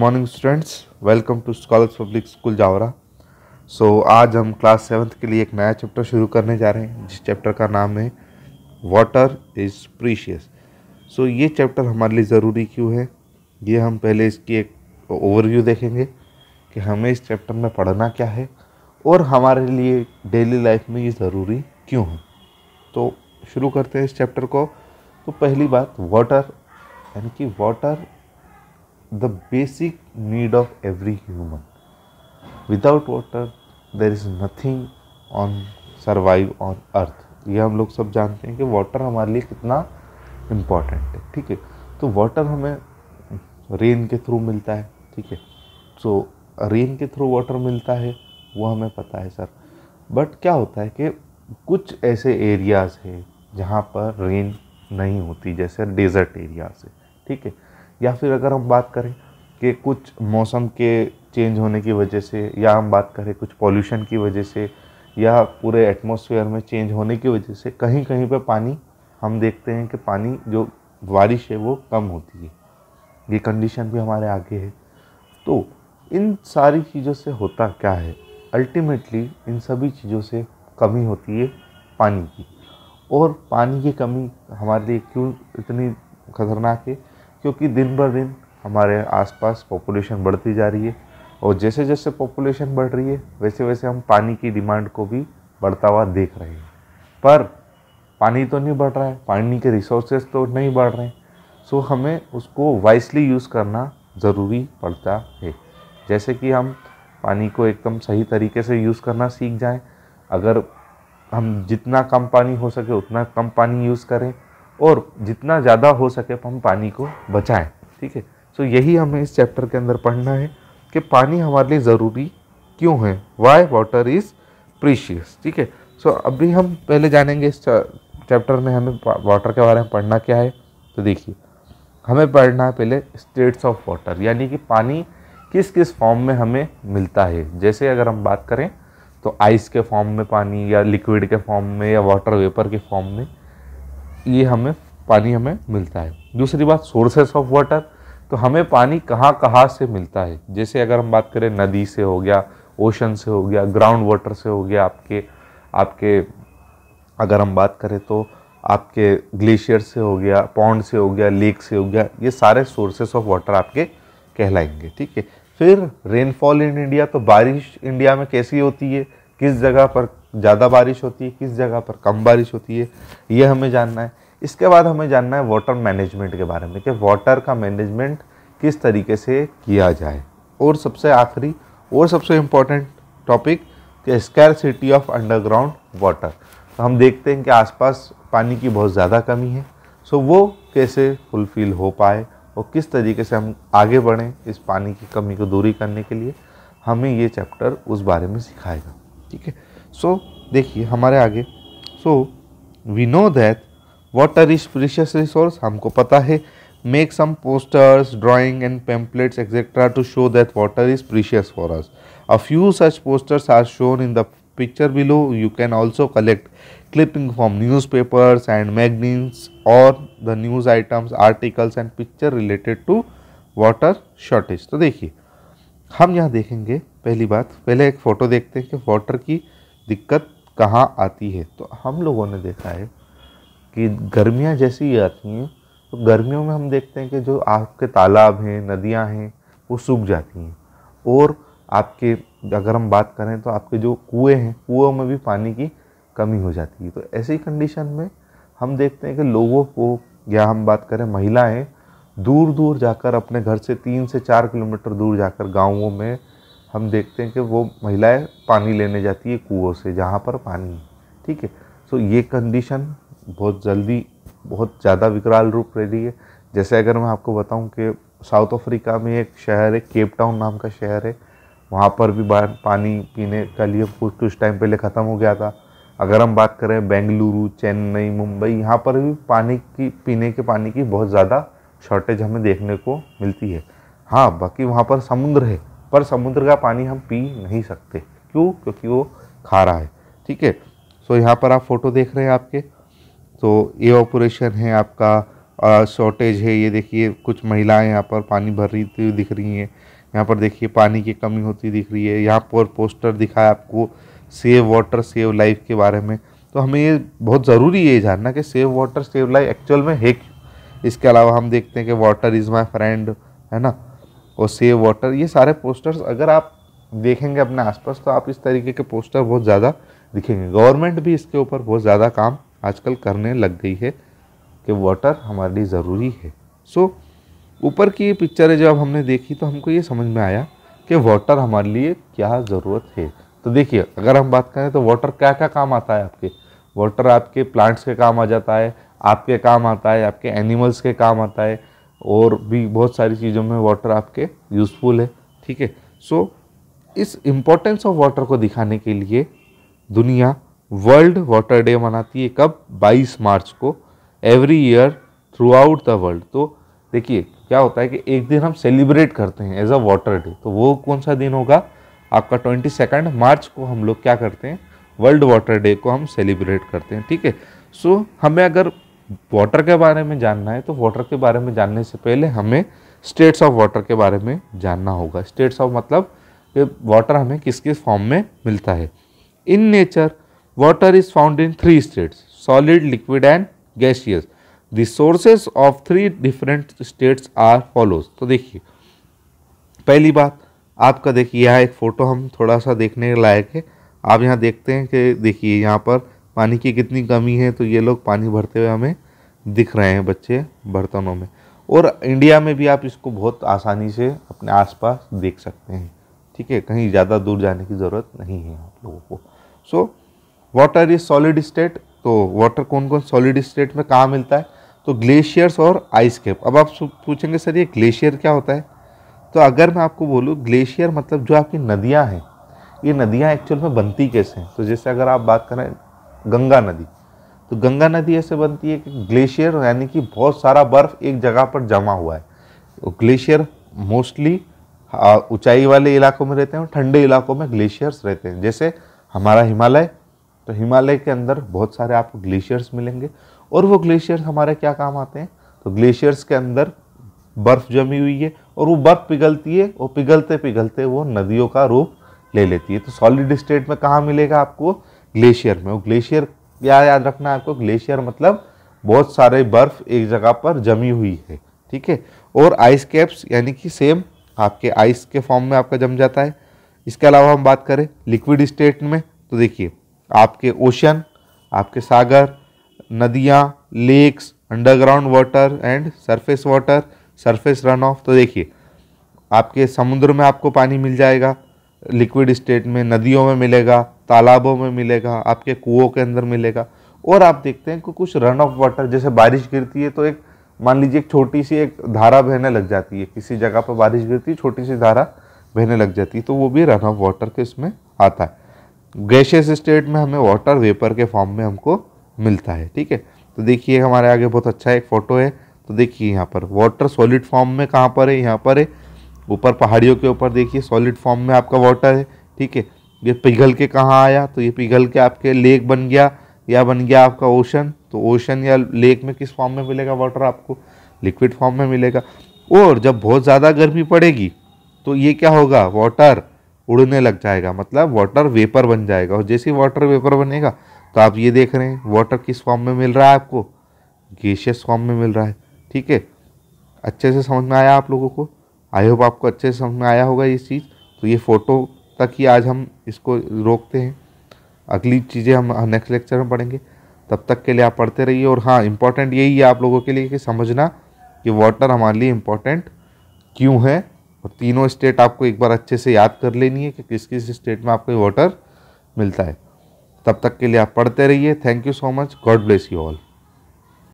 Morning students welcome to scholars public school Jaora so आज हम class seventh के लिए एक नया चैप्टर शुरू करने जा रहे हैं जिस चैप्टर का नाम है वाटर इज़ प्रीशियस सो ये चैप्टर हमारे लिए ज़रूरी क्यों है ये हम पहले इसकी एक ओवरव्यू देखेंगे कि हमें इस चैप्टर में पढ़ना क्या है और हमारे लिए डेली लाइफ में ये ज़रूरी क्यों है तो शुरू करते हैं इस चैप्टर को तो पहली बात वाटर यानी कि water the basic need of every human. Without water, there is nothing on survive on earth. ये हम लोग सब जानते हैं कि वाटर हमारे लिए कितना इम्पॉर्टेंट है ठीक है तो वाटर हमें रेन के थ्रू मिलता है ठीक है सो रेन के थ्रू वाटर मिलता है वो हमें पता है सर बट क्या होता है कि कुछ ऐसे एरियाज़ हैं जहाँ पर रेन नहीं होती जैसे डेजर्ट एरियाज है ठीक है या फिर अगर हम बात करें कि कुछ मौसम के चेंज होने की वजह से या हम बात करें कुछ पॉल्यूशन की वजह से या पूरे एटमॉस्फेयर में चेंज होने की वजह से कहीं कहीं पर पानी हम देखते हैं कि पानी जो बारिश है वो कम होती है ये कंडीशन भी हमारे आगे है तो इन सारी चीज़ों से होता क्या है अल्टीमेटली इन सभी चीज़ों से कमी होती है पानी की और पानी की कमी हमारे लिए क्यों इतनी खतरनाक है क्योंकि दिन ब दिन हमारे आसपास पॉपुलेशन बढ़ती जा रही है और जैसे जैसे पॉपुलेशन बढ़ रही है वैसे वैसे हम पानी की डिमांड को भी बढ़ता हुआ देख रहे हैं पर पानी तो नहीं बढ़ रहा है पानी के रिसोर्सेज तो नहीं बढ़ रहे सो हमें उसको वाइसली यूज़ करना ज़रूरी पड़ता है जैसे कि हम पानी को एकदम सही तरीके से यूज़ करना सीख जाएं अगर हम जितना कम पानी हो सके उतना कम पानी यूज़ करें और जितना ज़्यादा हो सके हम पानी को बचाएं ठीक है सो यही हमें इस चैप्टर के अंदर पढ़ना है कि पानी हमारे लिए ज़रूरी क्यों है वाई वाटर इज़ प्रीशियस ठीक है सो अभी हम पहले जानेंगे इस चैप्टर में हमें वाटर के बारे में पढ़ना क्या है तो देखिए हमें पढ़ना है पहले स्टेट्स ऑफ वाटर यानी कि पानी किस किस फॉर्म में हमें मिलता है जैसे अगर हम बात करें तो आइस के फॉर्म में पानी या लिक्विड के फॉर्म में या वाटर वेपर के फॉर्म में ये हमें पानी हमें मिलता है दूसरी बात सोर्सेस ऑफ वाटर तो हमें पानी कहाँ कहाँ से मिलता है जैसे अगर हम बात करें नदी से हो गया ओशन से हो गया ग्राउंड वाटर से हो गया आपके आपके अगर हम बात करें तो आपके ग्लेशियर से हो गया पौंड से हो गया लेक से हो गया ये सारे सोर्सेस ऑफ वाटर आपके कहलाएंगे ठीक है फिर रेनफॉल इन इंडिया तो बारिश इंडिया में कैसी होती है किस जगह पर ज़्यादा बारिश होती है किस जगह पर कम बारिश होती है ये हमें जानना है इसके बाद हमें जानना है वाटर मैनेजमेंट के बारे में कि वाटर का मैनेजमेंट किस तरीके से किया जाए और सबसे आखिरी और सबसे इम्पोर्टेंट टॉपिक कि सिटी ऑफ अंडरग्राउंड वाटर तो हम देखते हैं कि आसपास पानी की बहुत ज़्यादा कमी है सो वो कैसे फुलफ़िल हो पाए और किस तरीके से हम आगे बढ़ें इस पानी की कमी को दूरी करने के लिए हमें ये चैप्टर उस बारे में सिखाएगा ठीक है सो देखिए हमारे आगे so we know that water is precious resource हमको पता है make some posters drawing and pamphlets etcetera to show that water is precious for us a few such posters are shown in the below you can also collect clipping from newspapers and magazines और the news items articles and picture related to water shortage तो देखिए हम यहाँ देखेंगे पहली बात पहले एक फ़ोटो देखते हैं कि वाटर की दिक्कत कहाँ आती है तो हम लोगों ने देखा है कि गर्मियाँ जैसी ही आती हैं तो गर्मियों में हम देखते हैं कि जो आपके तालाब हैं नदियाँ हैं वो सूख जाती हैं और आपके अगर हम बात करें तो आपके जो कुएँ हैं कुओं में भी पानी की कमी हो जाती है तो ऐसी कंडीशन में हम देखते हैं कि लोगों को या हम बात करें महिलाएं दूर दूर जाकर अपने घर से तीन से चार किलोमीटर दूर जाकर गाँवों में हम देखते हैं कि वो महिलाएं पानी लेने जाती है कुओं से जहाँ पर पानी है ठीक है सो ये कंडीशन बहुत जल्दी बहुत ज़्यादा विकराल रूप ले रही है जैसे अगर मैं आपको बताऊं कि साउथ अफ्रीका में एक शहर है केप टाउन नाम का शहर है वहाँ पर भी पानी पीने का लिए कुछ कुछ टाइम पहले ख़त्म हो गया था अगर हम बात करें बेंगलुरु चेन्नई मुंबई यहाँ पर भी पानी की पीने के पानी की बहुत ज़्यादा शॉर्टेज हमें देखने को मिलती है हाँ बाकी वहाँ पर समुद्र है पर समुद्र का पानी हम पी नहीं सकते क्यों क्योंकि वो खा रहा है ठीक है सो यहाँ पर आप फोटो देख रहे हैं आपके तो ये ऑपरेशन है आपका शॉर्टेज है ये देखिए कुछ महिलाएं यहाँ पर पानी भर रही थी दिख रही हैं यहाँ पर देखिए पानी की कमी होती दिख रही है यहाँ पर पोस्टर दिखा है आपको सेव वाटर सेव लाइफ के बारे में तो हमें ये बहुत ज़रूरी है जानना कि save water save life actual में है क्यों इसके अलावा हम देखते हैं कि वाटर इज़ माई फ्रेंड है ना और सेव वाटर ये सारे पोस्टर्स अगर आप देखेंगे अपने आसपास तो आप इस तरीके के पोस्टर बहुत ज़्यादा दिखेंगे गवर्नमेंट भी इसके ऊपर बहुत ज़्यादा काम आजकल करने लग गई है कि वाटर हमारे लिए ज़रूरी है सो ऊपर की ये पिक्चरें जब हमने देखी तो हमको ये समझ में आया कि वाटर हमारे लिए क्या ज़रूरत है तो देखिए अगर हम बात करें तो वाटर क्या क्या काम आता है आपके वाटर आपके प्लांट्स के काम आ जाता है आपके काम आता है आपके एनिमल्स के काम आता है और भी बहुत सारी चीज़ों में वाटर आपके यूज़फुल है ठीक है सो इस इम्पोर्टेंस ऑफ वाटर को दिखाने के लिए दुनिया वर्ल्ड वाटर डे मनाती है कब 22 मार्च को every year throughout the world तो देखिए क्या होता है कि एक दिन हम सेलिब्रेट करते हैं एज अ वाटर डे तो वो कौन सा दिन होगा आपका ट्वेंटी सेकेंड मार्च को हम लोग क्या करते हैं वर्ल्ड वाटर डे को हम सेलिब्रेट करते हैं ठीक है सो हमें अगर वाटर के बारे में जानना है तो वाटर के बारे में जानने से पहले हमें स्टेट्स ऑफ वाटर के बारे में जानना होगा स्टेट्स ऑफ मतलब कि वाटर हमें किस किस फॉर्म में मिलता है in nature water is found in three states solid liquid and gaseous the sources of three different states are follows तो देखिए पहली बात आपका देखिए यहाँ एक फ़ोटो हम थोड़ा सा देखने के लायक है आप यहाँ देखते हैं कि देखिए यहाँ पर पानी की कितनी कमी है तो ये लोग पानी भरते हुए हमें दिख रहे हैं बच्चे बर्तनों में और इंडिया में भी आप इसको बहुत आसानी से अपने आसपास देख सकते हैं ठीक है कहीं ज़्यादा दूर जाने की ज़रूरत नहीं है आप लोगों को so water is solid state तो वाटर कौन कौन सॉलिड स्टेट में कहाँ मिलता है तो ग्लेशियर्स और आइस कैप अब आप पूछेंगे सर ये ग्लेशियर क्या होता है तो अगर मैं आपको बोलूँ ग्लेशियर मतलब जो आपकी नदियाँ हैं ये नदियाँ एक्चुअल में बनती कैसे हैं तो जैसे अगर आप बात करें गंगा नदी तो गंगा नदी ऐसे बनती है कि ग्लेशियर यानी कि बहुत सारा बर्फ़ एक जगह पर जमा हुआ है ग्लेशियर मोस्टली ऊंचाई वाले इलाकों में रहते हैं और ठंडे इलाकों में ग्लेशियर्स रहते हैं जैसे हमारा हिमालय तो हिमालय के अंदर बहुत सारे आपको ग्लेशियर्स मिलेंगे और वो ग्लेशियर्स हमारे क्या काम आते हैं तो ग्लेशियर्स के अंदर बर्फ़ जमी हुई है और वो बर्फ़ पिघलती है और पिघलते पिघलते वो नदियों का रूप ले लेती है तो सॉलिड स्टेट में कहाँ मिलेगा आपको ग्लेशियर में वो ग्लेशियर क्या याद रखना है आपको ग्लेशियर मतलब बहुत सारे बर्फ एक जगह पर जमी हुई है ठीक है और आइस कैप्स यानी कि सेम आपके आइस के फॉर्म में आपका जम जाता है इसके अलावा हम बात करें लिक्विड स्टेट में तो देखिए आपके ओशन आपके सागर नदियाँ lakes underground water and surface water surface run off तो देखिए आपके समुद्र में आपको पानी मिल जाएगा लिक्विड स्टेट में नदियों में मिलेगा तालाबों में मिलेगा आपके कुओं के अंदर मिलेगा और आप देखते हैं कि कुछ रन ऑफ वाटर जैसे बारिश गिरती है तो एक मान लीजिए एक छोटी सी एक धारा बहने लग जाती है किसी जगह पर बारिश गिरती है छोटी सी धारा बहने लग जाती है तो वो भी रन ऑफ वाटर के इसमें आता है गैशियस स्टेट में हमें वाटर वेपर के फॉर्म में हमको मिलता है ठीक है तो देखिए हमारे आगे बहुत अच्छा एक फ़ोटो है तो देखिए यहाँ पर वाटर सॉलिड फॉर्म में कहाँ पर है यहाँ पर है ऊपर पहाड़ियों के ऊपर देखिए सॉलिड फॉर्म में आपका वाटर है ठीक है ये पिघल के कहाँ आया तो ये पिघल के आपके लेक बन गया या बन गया आपका ओशन तो ओशन या लेक में किस फॉर्म में मिलेगा वाटर आपको लिक्विड फॉर्म में मिलेगा और जब बहुत ज़्यादा गर्मी पड़ेगी तो ये क्या होगा वाटर उड़ने लग जाएगा मतलब वाटर वेपर बन जाएगा और जैसे वाटर वेपर बनेगा तो आप ये देख रहे हैं वाटर किस फॉर्म में मिल रहा है आपको गेशियस फॉर्म में मिल रहा है ठीक है अच्छे से समझ में आया आप लोगों को आई होप आपको अच्छे से समझ में आया होगा ये चीज़ तो ये फ़ोटो तक ही आज हम इसको रोकते हैं अगली चीज़ें हम नेक्स्ट लेक्चर में पढ़ेंगे तब तक के लिए आप पढ़ते रहिए और हाँ इम्पॉर्टेंट यही है आप लोगों के लिए कि समझना कि वाटर हमारे लिए इम्पॉर्टेंट क्यों है और तीनों स्टेट आपको एक बार अच्छे से याद कर लेनी है कि किस किस स्टेट में आपको वाटर मिलता है तब तक के लिए आप पढ़ते रहिए thank you so much God bless you all